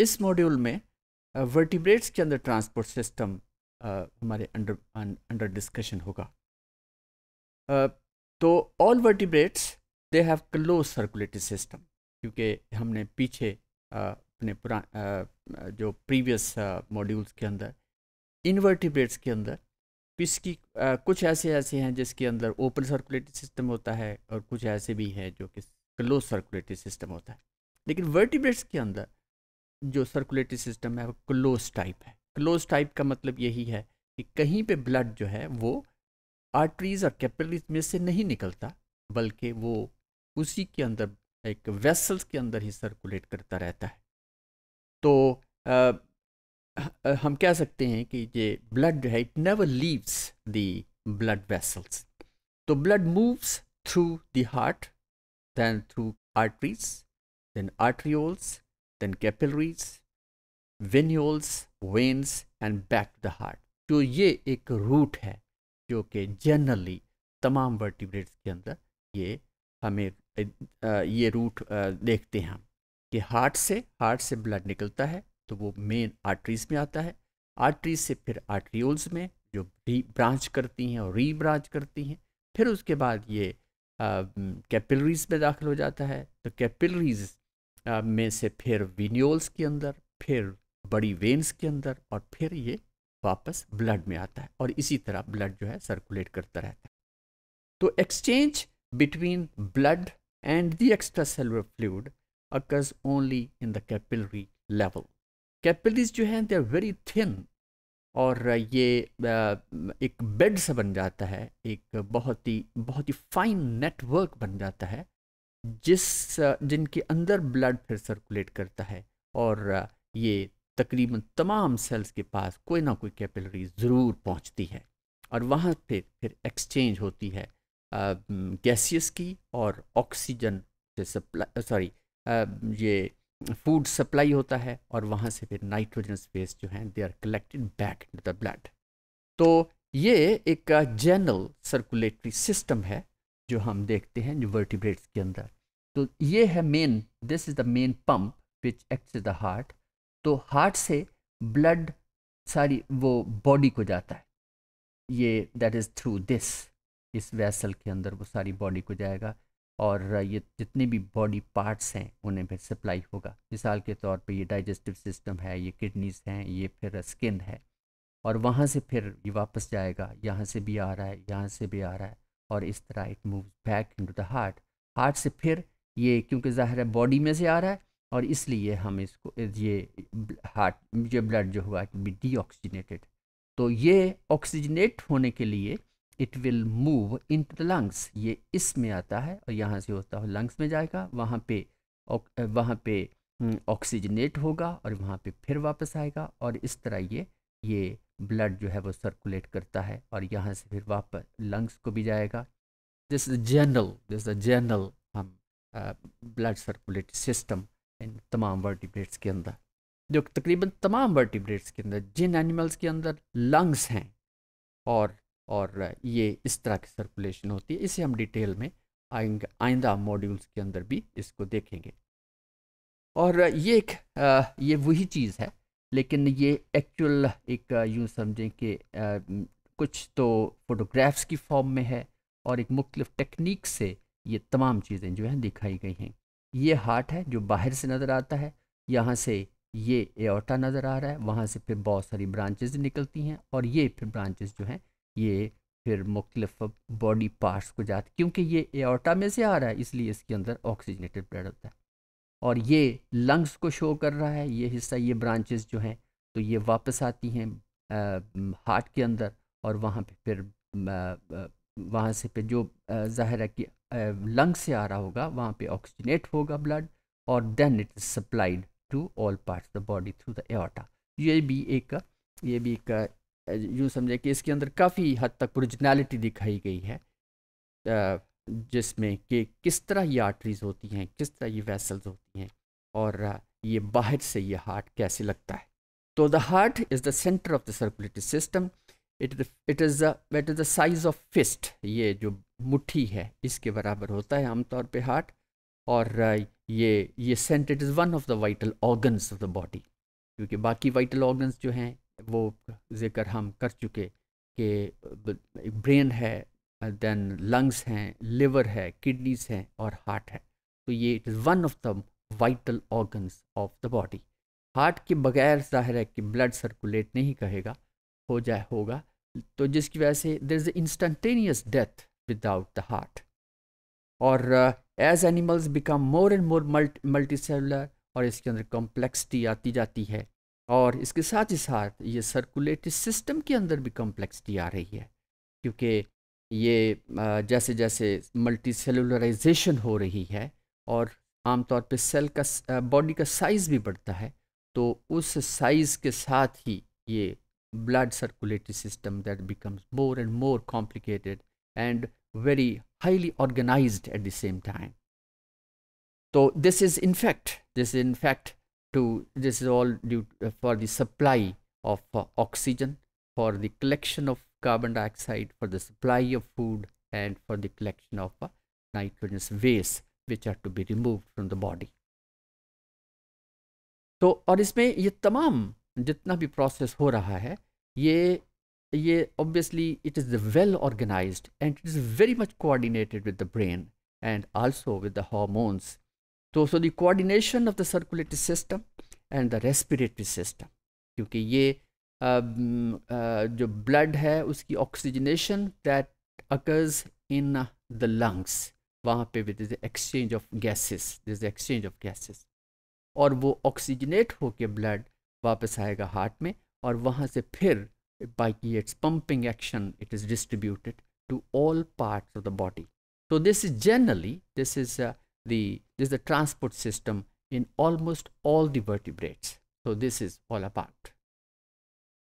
इस मॉड्यूल में वर्टिब्रेट्स के अंदर ट्रांसपोर्ट सिस्टम हमारे अंडर अंडर डिस्कशन होगा तो all vertebrates they have close circulatory system क्योंकि हमने पीछे अपने पुरा जो प्रीवियस मॉड्यूल्स के अंदर इनवर्टिब्रेट्स के अंदर इसकी कुछ ऐसे ऐसे हैं जिसके अंदर ओपन सर्कुलेटरी सिस्टम होता है और कुछ ऐसे भी हैं जो कि क्लोज सर्कुलेटरी सिस्टम होता है लेकिन वर्टिब्रेट्स के अंदर जो सर्कुलेटरी सिस्टम है वो क्लोज टाइप है क्लोज टाइप का मतलब यही है कि कहीं पे ब्लड जो है वो आर्टरीज और कैपिलरीज में से नहीं निकलता बल्कि वो उसी के अंदर एक वेसल्स के अंदर ही सर्कुलेट करता रहता है तो आ, हम कह सकते हैं कि ये ब्लड जो है it never leaves the blood vessels तो blood moves through the heart then through arteries then arterioles then capillaries, venules veins and back to the heart जो ये एक रूट है जो कि जनरली तमाम वर्टिब्रेट्स के अंदर ये हमें ये रूट देखते हैं हम कि हार्ट से हार्ट से ब्लड निकलता है तो वो मेन आर्टरीज में आता है आर्टरीज से फिर आर्ट्रियोल्स में जो री ब्रांच करती हैं और री ब्रांच करती हैं फिर उसके बाद ये कैपिलरीज में दाखिल हो जाता है तो कैपिलरीज में से फिर विनियोल्स के अंदर फिर बड़ी वेन्स के अंदर और फिर ये वापस ब्लड में आता है और इसी तरह ब्लड जो है सर्कुलेट करता रहता है तो exchange between blood and the extra cellular fluid occurs only in the capillary level capillaries जो हैं दे आर वेरी थिन और ये एक बेड सा बन जाता है एक बहुत ही बहुत ही फाइन नेटवर्क बन जाता है जिस जिनके अंदर ब्लड फिर सर्कुलेट करता है और ये तकरीबन तमाम सेल्स के पास कोई ना कोई कैपिलरी ज़रूर पहुंचती है और वहाँ पे फिर एक्सचेंज होती है गैसियस की और ऑक्सीजन से सप्लाई सॉरी ये फूड सप्लाई होता है और वहाँ से फिर नाइट्रोजन स्पेस जो हैं they are collected back in the blood तो ये एक जनरल सर्कुलेटरी सिस्टम है जो हम देखते हैं वर्टिब्रेट्स के अंदर तो ये है main this is the main pump which act the heart तो हार्ट से ब्लड सारी वो बॉडी को जाता है ये दैट इज़ थ्रू दिस इस वैसल के अंदर वो सारी बॉडी को जाएगा और ये जितने भी बॉडी पार्ट्स हैं उन्हें फिर सप्लाई होगा मिसाल के तौर पे ये डाइजेस्टिव सिस्टम है ये किडनीज हैं ये फिर स्किन है और वहाँ से फिर ये वापस जाएगा यहाँ से भी आ रहा है यहाँ से भी आ रहा है और इस तरह it move back into the heart heart से फिर ये क्योंकि ज़ाहिर है बॉडी में से आ रहा है और इसलिए हम इसको ये हार्ट ये ब्लड जो हुआ इट बी ऑक्सीजनेटेड तो ये ऑक्सीजनेट होने के लिए it will move into the lungs ये इसमें आता है और यहाँ से होता है लंग्स में जाएगा वहाँ पे वहाँ पे ऑक्सीजनेट हम्म, होगा और वहाँ पे फिर वापस आएगा और इस तरह ये ये ब्लड जो है वो सर्कुलेट करता है और यहाँ से फिर वापस लंग्स को भी जाएगा this is general this is general हम ब्लड सर्कुलेट सिस्टम इन तमाम वर्टिब्रेट्स के अंदर जो तकरीबन तमाम वर्टिब्रेट्स के अंदर जिन एनिमल्स के अंदर लंग्स हैं और और ये इस तरह की सर्कुलेशन होती है इसे हम डिटेल में आएंगे आइंदा मॉड्यूल्स के अंदर भी इसको देखेंगे और ये एक ये वही चीज़ है लेकिन ये एक्चुअल एक यूँ समझें कि कुछ तो फोटोग्राफ्स की फॉर्म में है और एक मुख्तफ टेक्निक से ये तमाम चीज़ें जो हैं दिखाई गई हैं ये हार्ट है जो बाहर से नज़र आता है यहाँ से ये एटा नज़र आ रहा है वहाँ से फिर बहुत सारी ब्रांचेज निकलती हैं और ये फिर ब्रांचेज जो हैं ये फिर मुख्तफ बॉडी पार्ट्स को जाते क्योंकि ये एटा में से आ रहा है इसलिए इसके अंदर ऑक्सीजनेटेड ब्लड होता है और ये लंग्स को शो कर रहा है ये हिस्सा ये ब्रांचेस जो हैं तो ये वापस आती हैं हार्ट के अंदर और वहाँ पे फिर वहाँ से फिर जो ज़ाहिर है कि लंग्स से आ रहा होगा वहाँ पे ऑक्सीजनेट होगा ब्लड और then it is supplied to all parts the body through the aorta ये भी एक ये भी एक यूँ समझे कि इसके अंदर काफ़ी हद तक ओरिजिनलिटी दिखाई गई है जिसमें कि किस तरह ये आर्टरीज होती हैं किस तरह ये वेसल्स होती हैं और ये बाहर से ये हार्ट कैसे लगता है तो the heart is the centre of the circulatory system it it is it is the size of fist ये जो मुट्ठी है इसके बराबर होता है आमतौर पे हार्ट और ये ये centre it is one of the vital organs of the body क्योंकि बाकी वाइटल ऑर्गन्स जो हैं वो जिक्र हम कर चुके कि ब्रेन है देन uh, लंग्स हैं लिवर है किडनीज हैं और हार्ट है तो ये it is one of the vital organs of the body heart के बगैर जाहिर है कि ब्लड सर्कुलेट नहीं कहेगा हो जाए होगा तो जिसकी वजह से there is instantaneous death without the heart और as animals become more and more multi cellular और इसके अंदर कॉम्प्लेक्सिटी आती जाती है और इसके साथ ही साथ ये सर्कुलेटरी सिस्टम के अंदर भी कॉम्प्लेक्सिटी आ रही है क्योंकि ये जैसे जैसे मल्टी सेलुलराइजेशन हो रही है और आमतौर पर सेल का बॉडी का साइज़ भी बढ़ता है तो उस साइज़ के साथ ही ये blood circulatory system that becomes more and more complicated and very highly organise at the same time तो this is in fact this is in fact to this is all due for the supply of oxygen for the collection of carbon dioxide for the supply of food and for the collection of uh, nitrogenous waste which are to be removed from the body So, and इसमें ये तमाम जितना भी process हो रहा है ये ये obviously it is well organised and it is very much coordinated with and also with the hormones. So, so the coordination of the circulatory system and the respiratory system because ये Um, uh, जो blood है उसकी oxygenation that occurs in the lungs वहाँ पे with exchange of gases these exchange of gases और वो oxygenate होके blood वापस आएगा हार्ट में और वहाँ से फिर by its pumping action it is distributed to all part of the body तो this is generally this is uh, the this is the transport system in almost all the vertebrates so this is